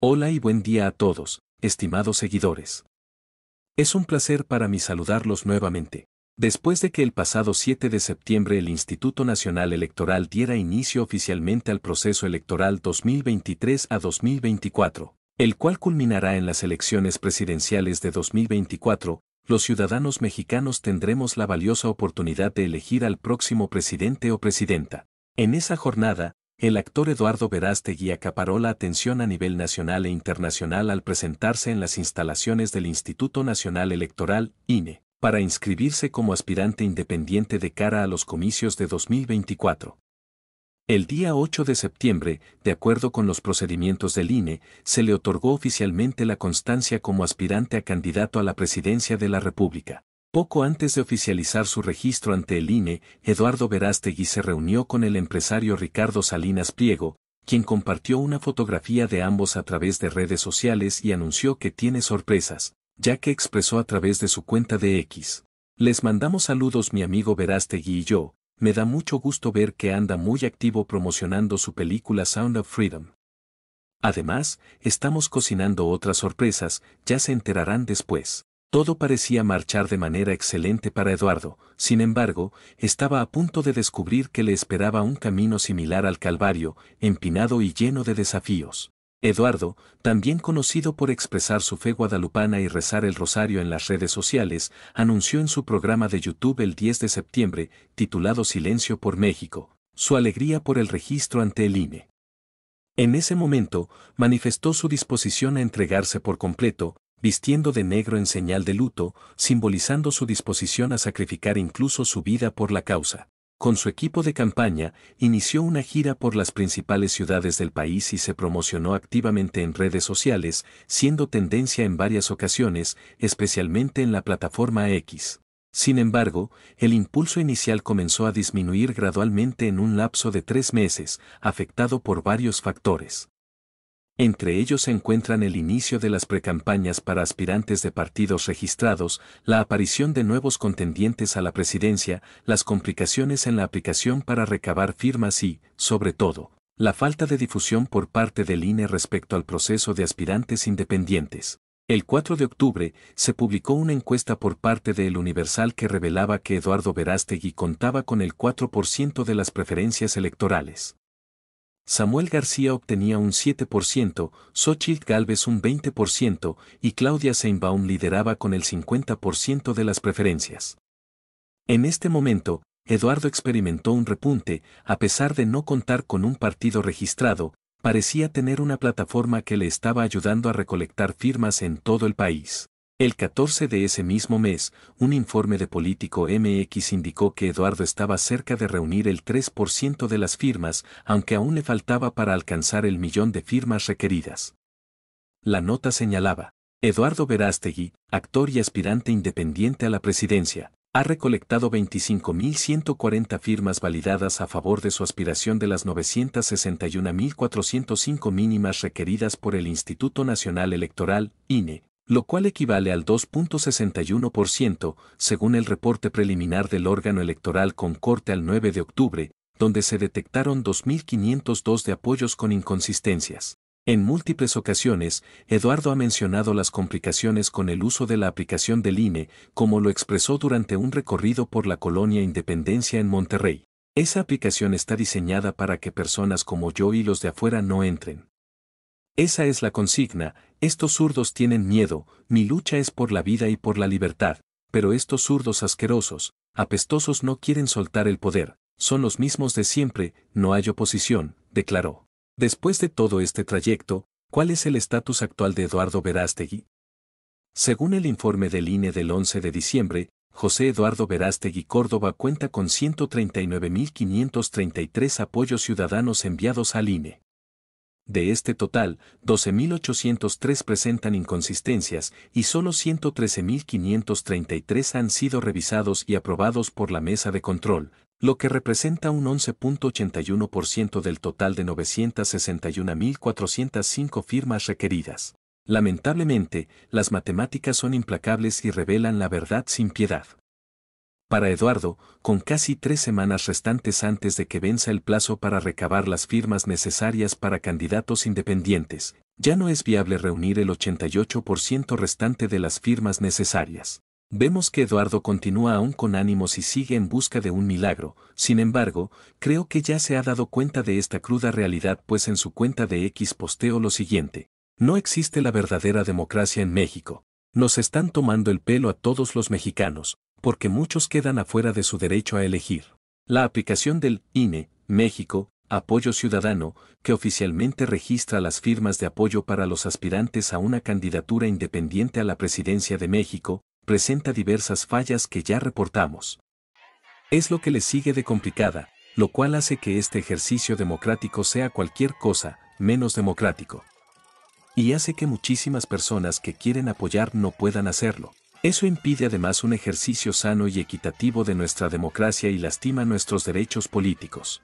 Hola y buen día a todos, estimados seguidores. Es un placer para mí saludarlos nuevamente. Después de que el pasado 7 de septiembre el Instituto Nacional Electoral diera inicio oficialmente al proceso electoral 2023 a 2024, el cual culminará en las elecciones presidenciales de 2024, los ciudadanos mexicanos tendremos la valiosa oportunidad de elegir al próximo presidente o presidenta. En esa jornada, el actor Eduardo Verástegui acaparó la atención a nivel nacional e internacional al presentarse en las instalaciones del Instituto Nacional Electoral, INE, para inscribirse como aspirante independiente de cara a los comicios de 2024. El día 8 de septiembre, de acuerdo con los procedimientos del INE, se le otorgó oficialmente la constancia como aspirante a candidato a la presidencia de la República. Poco antes de oficializar su registro ante el INE, Eduardo Verástegui se reunió con el empresario Ricardo Salinas Pliego, quien compartió una fotografía de ambos a través de redes sociales y anunció que tiene sorpresas, ya que expresó a través de su cuenta de X. Les mandamos saludos mi amigo Verástegui y yo, me da mucho gusto ver que anda muy activo promocionando su película Sound of Freedom. Además, estamos cocinando otras sorpresas, ya se enterarán después. Todo parecía marchar de manera excelente para Eduardo, sin embargo, estaba a punto de descubrir que le esperaba un camino similar al Calvario, empinado y lleno de desafíos. Eduardo, también conocido por expresar su fe guadalupana y rezar el rosario en las redes sociales, anunció en su programa de YouTube el 10 de septiembre, titulado Silencio por México, su alegría por el registro ante el INE. En ese momento, manifestó su disposición a entregarse por completo, vistiendo de negro en señal de luto, simbolizando su disposición a sacrificar incluso su vida por la causa. Con su equipo de campaña, inició una gira por las principales ciudades del país y se promocionó activamente en redes sociales, siendo tendencia en varias ocasiones, especialmente en la plataforma X. Sin embargo, el impulso inicial comenzó a disminuir gradualmente en un lapso de tres meses, afectado por varios factores. Entre ellos se encuentran el inicio de las precampañas para aspirantes de partidos registrados, la aparición de nuevos contendientes a la presidencia, las complicaciones en la aplicación para recabar firmas y, sobre todo, la falta de difusión por parte del INE respecto al proceso de aspirantes independientes. El 4 de octubre se publicó una encuesta por parte de El Universal que revelaba que Eduardo Verástegui contaba con el 4% de las preferencias electorales. Samuel García obtenía un 7%, Xochitl Galvez un 20% y Claudia Seinbaum lideraba con el 50% de las preferencias. En este momento, Eduardo experimentó un repunte, a pesar de no contar con un partido registrado, parecía tener una plataforma que le estaba ayudando a recolectar firmas en todo el país. El 14 de ese mismo mes, un informe de Político MX indicó que Eduardo estaba cerca de reunir el 3% de las firmas, aunque aún le faltaba para alcanzar el millón de firmas requeridas. La nota señalaba, Eduardo Verástegui, actor y aspirante independiente a la presidencia, ha recolectado 25.140 firmas validadas a favor de su aspiración de las 961.405 mínimas requeridas por el Instituto Nacional Electoral, INE, lo cual equivale al 2.61% según el reporte preliminar del órgano electoral con corte al 9 de octubre, donde se detectaron 2.502 de apoyos con inconsistencias. En múltiples ocasiones, Eduardo ha mencionado las complicaciones con el uso de la aplicación del INE, como lo expresó durante un recorrido por la colonia Independencia en Monterrey. Esa aplicación está diseñada para que personas como yo y los de afuera no entren. Esa es la consigna, estos zurdos tienen miedo, mi lucha es por la vida y por la libertad, pero estos zurdos asquerosos, apestosos no quieren soltar el poder, son los mismos de siempre, no hay oposición, declaró. Después de todo este trayecto, ¿cuál es el estatus actual de Eduardo Verástegui? Según el informe del INE del 11 de diciembre, José Eduardo Verástegui Córdoba cuenta con 139.533 apoyos ciudadanos enviados al INE. De este total, 12.803 presentan inconsistencias y solo 113.533 han sido revisados y aprobados por la mesa de control, lo que representa un 11.81% del total de 961.405 firmas requeridas. Lamentablemente, las matemáticas son implacables y revelan la verdad sin piedad. Para Eduardo, con casi tres semanas restantes antes de que venza el plazo para recabar las firmas necesarias para candidatos independientes, ya no es viable reunir el 88% restante de las firmas necesarias. Vemos que Eduardo continúa aún con ánimos y sigue en busca de un milagro, sin embargo, creo que ya se ha dado cuenta de esta cruda realidad pues en su cuenta de X posteo lo siguiente, no existe la verdadera democracia en México. Nos están tomando el pelo a todos los mexicanos, porque muchos quedan afuera de su derecho a elegir. La aplicación del INE, México, Apoyo Ciudadano, que oficialmente registra las firmas de apoyo para los aspirantes a una candidatura independiente a la presidencia de México, presenta diversas fallas que ya reportamos. Es lo que le sigue de complicada, lo cual hace que este ejercicio democrático sea cualquier cosa, menos democrático. Y hace que muchísimas personas que quieren apoyar no puedan hacerlo, eso impide además un ejercicio sano y equitativo de nuestra democracia y lastima nuestros derechos políticos.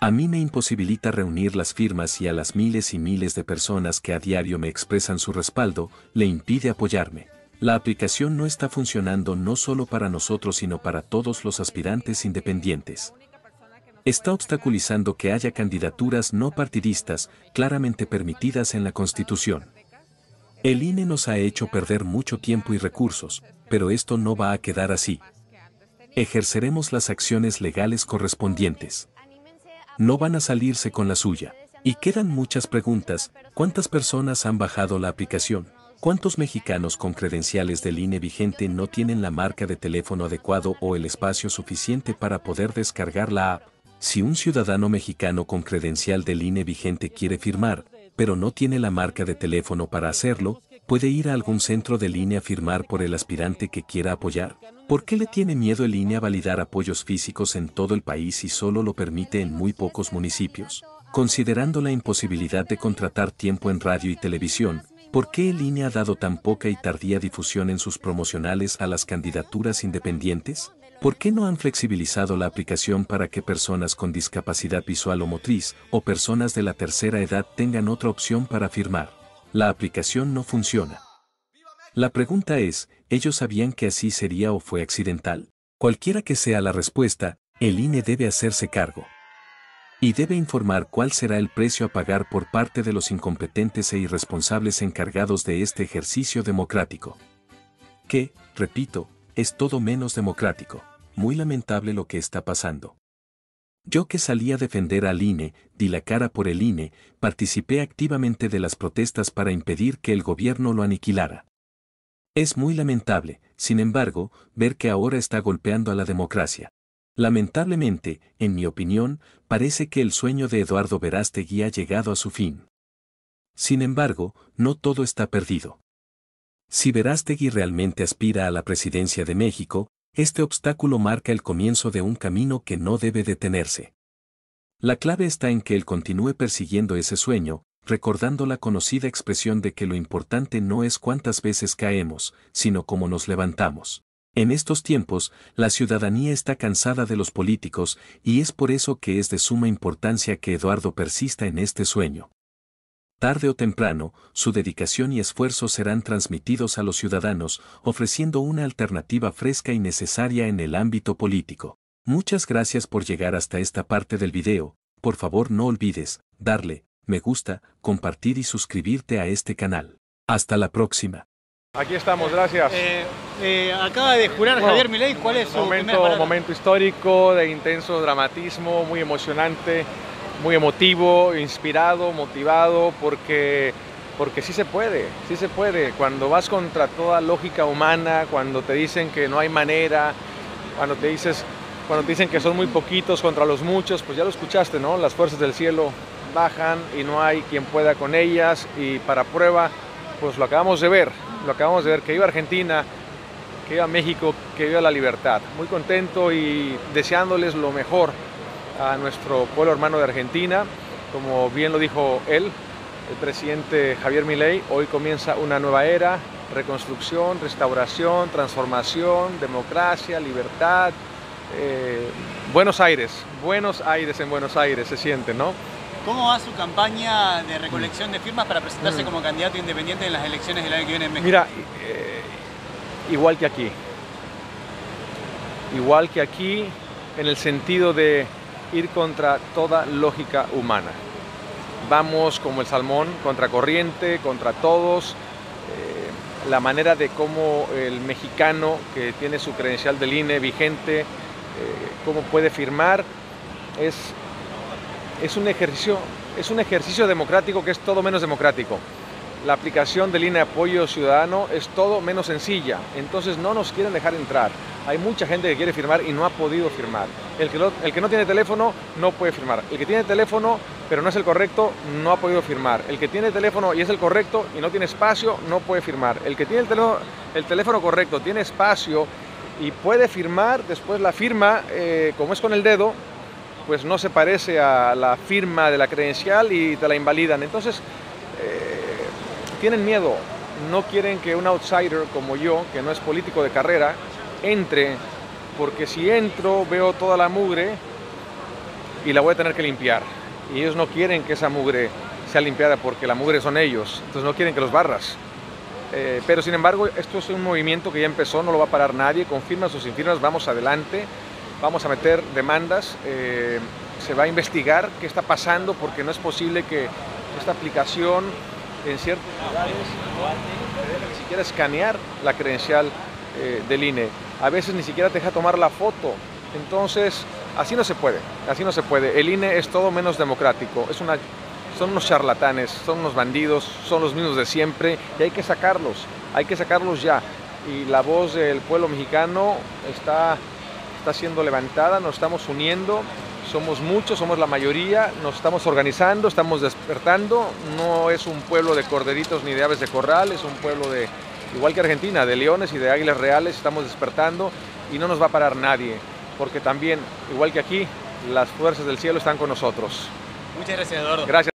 A mí me imposibilita reunir las firmas y a las miles y miles de personas que a diario me expresan su respaldo, le impide apoyarme. La aplicación no está funcionando no solo para nosotros sino para todos los aspirantes independientes. Está obstaculizando que haya candidaturas no partidistas claramente permitidas en la Constitución. El INE nos ha hecho perder mucho tiempo y recursos, pero esto no va a quedar así. Ejerceremos las acciones legales correspondientes. No van a salirse con la suya. Y quedan muchas preguntas, ¿cuántas personas han bajado la aplicación? ¿Cuántos mexicanos con credenciales del INE vigente no tienen la marca de teléfono adecuado o el espacio suficiente para poder descargar la app? Si un ciudadano mexicano con credencial del INE vigente quiere firmar, pero no tiene la marca de teléfono para hacerlo, puede ir a algún centro de línea a firmar por el aspirante que quiera apoyar. ¿Por qué le tiene miedo el INE a validar apoyos físicos en todo el país y solo lo permite en muy pocos municipios? Considerando la imposibilidad de contratar tiempo en radio y televisión, ¿por qué el INE ha dado tan poca y tardía difusión en sus promocionales a las candidaturas independientes? ¿Por qué no han flexibilizado la aplicación para que personas con discapacidad visual o motriz o personas de la tercera edad tengan otra opción para firmar? La aplicación no funciona. La pregunta es, ¿ellos sabían que así sería o fue accidental? Cualquiera que sea la respuesta, el INE debe hacerse cargo. Y debe informar cuál será el precio a pagar por parte de los incompetentes e irresponsables encargados de este ejercicio democrático. Que, repito, es todo menos democrático. Muy lamentable lo que está pasando. Yo que salí a defender al INE, di la cara por el INE, participé activamente de las protestas para impedir que el gobierno lo aniquilara. Es muy lamentable, sin embargo, ver que ahora está golpeando a la democracia. Lamentablemente, en mi opinión, parece que el sueño de Eduardo Verástegui ha llegado a su fin. Sin embargo, no todo está perdido. Si Verástegui realmente aspira a la presidencia de México, este obstáculo marca el comienzo de un camino que no debe detenerse. La clave está en que él continúe persiguiendo ese sueño, recordando la conocida expresión de que lo importante no es cuántas veces caemos, sino cómo nos levantamos. En estos tiempos, la ciudadanía está cansada de los políticos y es por eso que es de suma importancia que Eduardo persista en este sueño. Tarde o temprano, su dedicación y esfuerzo serán transmitidos a los ciudadanos, ofreciendo una alternativa fresca y necesaria en el ámbito político. Muchas gracias por llegar hasta esta parte del video, por favor no olvides, darle, me gusta, compartir y suscribirte a este canal. Hasta la próxima. Aquí estamos, gracias. Eh, eh, acaba de jurar Javier Milei, ¿cuál es momento histórico de intenso dramatismo, muy emocionante muy emotivo, inspirado, motivado, porque, porque sí se puede, sí se puede. Cuando vas contra toda lógica humana, cuando te dicen que no hay manera, cuando te, dices, cuando dicen que son muy poquitos contra los muchos, pues ya lo escuchaste, ¿no? Las fuerzas del cielo bajan y no hay quien pueda con ellas y para prueba, pues lo acabamos de ver, lo acabamos de ver, que iba Argentina, que iba México, que viva la libertad. Muy contento y deseándoles lo mejor a nuestro pueblo hermano de Argentina. Como bien lo dijo él, el presidente Javier Milei, hoy comienza una nueva era, reconstrucción, restauración, transformación, democracia, libertad. Eh, buenos Aires, Buenos Aires en Buenos Aires se siente, ¿no? ¿Cómo va su campaña de recolección de firmas para presentarse mm. como candidato independiente en las elecciones del año que viene en México? Mira, eh, igual que aquí. Igual que aquí, en el sentido de ir contra toda lógica humana. Vamos como el salmón, contra corriente, contra todos. Eh, la manera de cómo el mexicano que tiene su credencial del INE vigente, eh, cómo puede firmar, es, un ejercicio, es un ejercicio democrático que es todo menos democrático. La aplicación del INE Apoyo Ciudadano es todo menos sencilla, entonces no nos quieren dejar entrar. Hay mucha gente que quiere firmar y no ha podido firmar. El que, no tiene teléfono no puede firmar. El que tiene teléfono pero no es el correcto no ha podido firmar. El que tiene teléfono y es el correcto y no tiene espacio no puede firmar. El que tiene el teléfono, correcto tiene espacio y puede firmar, después la firma, eh, como es con el dedo, pues no se parece a la firma de la credencial y te la invalidan. Entonces, eh, tienen miedo, no quieren que un outsider como yo, que no es político de carrera, entre, porque si entro veo toda la mugre y la voy a tener que limpiar. Y ellos no quieren que esa mugre sea limpiada porque la mugre son ellos, entonces no quieren que los barras. Eh, pero sin embargo, esto es un movimiento que ya empezó, no lo va a parar nadie, con firmas o sin firmas vamos adelante, vamos a meter demandas, eh, se va a investigar qué está pasando porque no es posible que esta aplicación en ciertos lugares ni siquiera escanear la credencial eh, del INE. A veces ni siquiera te deja tomar la foto. Entonces, así no se puede, así no se puede. El INE es todo menos democrático, es una, son unos charlatanes, son unos bandidos, son los mismos de siempre y hay que sacarlos, hay que sacarlos ya. Y la voz del pueblo mexicano está, está siendo levantada, nos estamos uniendo, somos muchos, somos la mayoría, nos estamos organizando, estamos despertando, no es un pueblo de corderitos ni de aves de corral, es un pueblo de igual que Argentina, de leones y de águilas reales, estamos despertando y no nos va a parar nadie, porque también, igual que aquí, las fuerzas del cielo están con nosotros. Muchas gracias, Eduardo. Gracias.